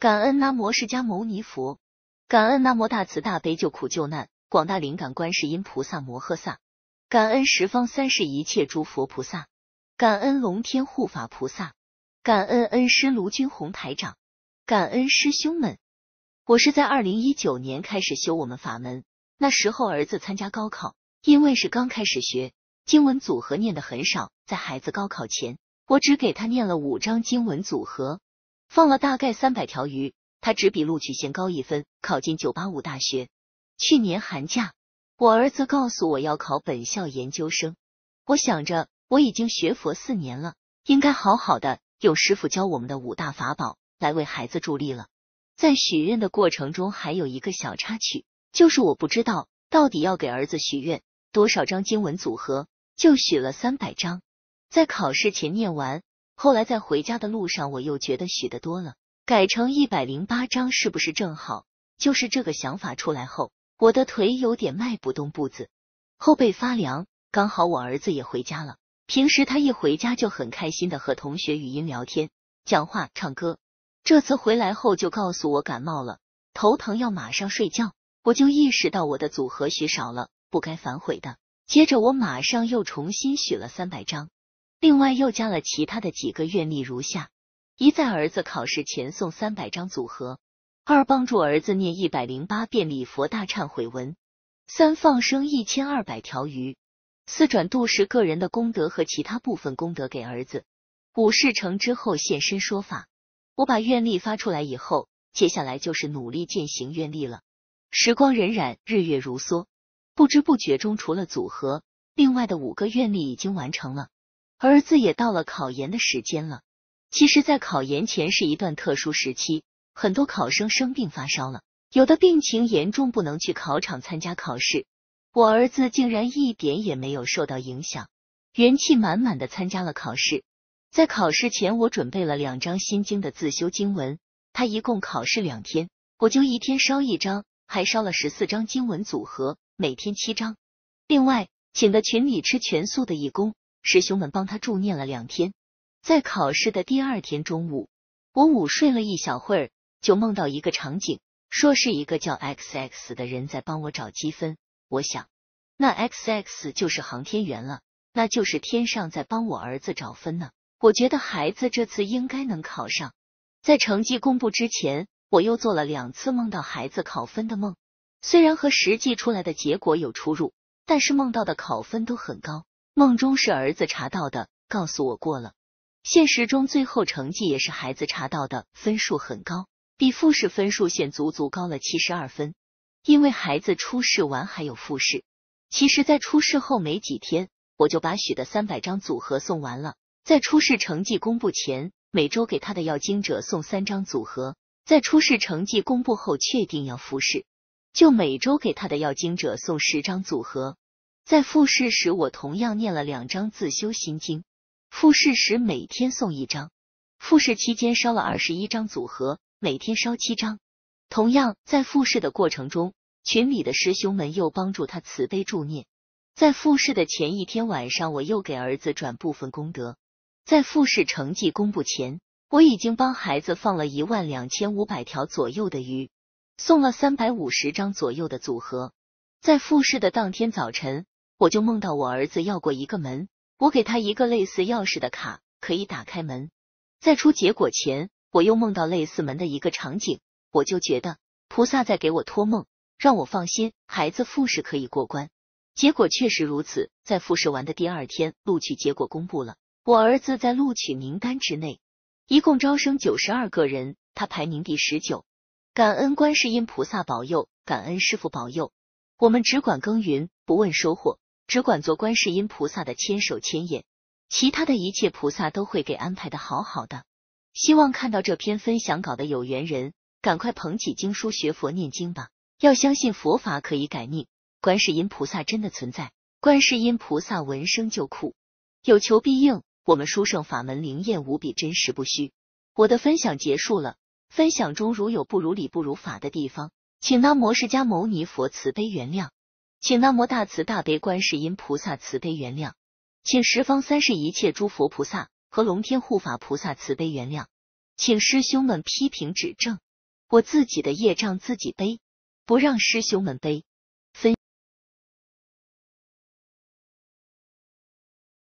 感恩那摩释迦牟尼佛，感恩那摩大慈大悲救苦救难广大灵感观世音菩萨摩诃萨，感恩十方三世一切诸佛菩萨，感恩龙天护法菩萨，感恩恩师卢军宏台长，感恩师兄们。我是在二零一九年开始修我们法门，那时候儿子参加高考，因为是刚开始学经文组合念的很少，在孩子高考前，我只给他念了五章经文组合。放了大概三百条鱼，他只比录取线高一分，考进九八五大学。去年寒假，我儿子告诉我要考本校研究生，我想着我已经学佛四年了，应该好好的用师傅教我们的五大法宝来为孩子助力了。在许愿的过程中，还有一个小插曲，就是我不知道到底要给儿子许愿多少张经文组合，就许了三百张，在考试前念完。后来在回家的路上，我又觉得许的多了，改成一百零八张是不是正好？就是这个想法出来后，我的腿有点迈不动步子，后背发凉。刚好我儿子也回家了，平时他一回家就很开心的和同学语音聊天、讲话、唱歌。这次回来后就告诉我感冒了，头疼，要马上睡觉。我就意识到我的组合许少了，不该反悔的。接着我马上又重新许了三百张。另外又加了其他的几个愿力，如下：一、在儿子考试前送三百张组合；二、帮助儿子念一百零八遍礼佛大忏悔文；三、放生一千二百条鱼；四、转度是个人的功德和其他部分功德给儿子；五、事成之后现身说法。我把愿力发出来以后，接下来就是努力践行愿力了。时光荏苒，日月如梭，不知不觉中，除了组合，另外的五个愿力已经完成了。儿子也到了考研的时间了。其实，在考研前是一段特殊时期，很多考生生病发烧了，有的病情严重，不能去考场参加考试。我儿子竟然一点也没有受到影响，元气满满的参加了考试。在考试前，我准备了两张《心经》的自修经文，他一共考试两天，我就一天烧一张，还烧了十四张经文组合，每天七张。另外，请的群里吃全素的义工。师兄们帮他助念了两天，在考试的第二天中午，我午睡了一小会儿，就梦到一个场景，说是一个叫 XX 的人在帮我找积分。我想，那 XX 就是航天员了，那就是天上在帮我儿子找分呢。我觉得孩子这次应该能考上。在成绩公布之前，我又做了两次梦到孩子考分的梦，虽然和实际出来的结果有出入，但是梦到的考分都很高。梦中是儿子查到的，告诉我过了。现实中最后成绩也是孩子查到的，分数很高，比复试分数线足足高了七十二分。因为孩子初试完还有复试。其实，在初试后没几天，我就把许的三百张组合送完了。在初试成绩公布前，每周给他的要精者送三张组合；在初试成绩公布后确定要复试，就每周给他的要精者送十张组合。在复试时，我同样念了两张自修心经。复试时每天送一张，复试期间烧了二十一张组合，每天烧七张。同样在复试的过程中，群里的师兄们又帮助他慈悲助念。在复试的前一天晚上，我又给儿子转部分功德。在复试成绩公布前，我已经帮孩子放了一万两千五百条左右的鱼，送了三百五十张左右的组合。在复试的当天早晨。我就梦到我儿子要过一个门，我给他一个类似钥匙的卡，可以打开门。在出结果前，我又梦到类似门的一个场景，我就觉得菩萨在给我托梦，让我放心，孩子复试可以过关。结果确实如此，在复试完的第二天，录取结果公布了，我儿子在录取名单之内。一共招生九十二个人，他排名第十九。感恩观世音菩萨保佑，感恩师傅保佑，我们只管耕耘，不问收获。只管做观世音菩萨的千手千眼，其他的一切菩萨都会给安排的好好的。希望看到这篇分享稿的有缘人，赶快捧起经书学佛念经吧。要相信佛法可以改命，观世音菩萨真的存在。观世音菩萨闻声就哭，有求必应。我们书圣法门灵验无比，真实不虚。我的分享结束了，分享中如有不如理不如法的地方，请当摩世迦牟尼佛慈悲原谅。请南无大慈大悲观世音菩萨慈悲原谅，请十方三世一切诸佛菩萨和龙天护法菩萨慈悲原谅，请师兄们批评指正，我自己的业障自己背，不让师兄们背。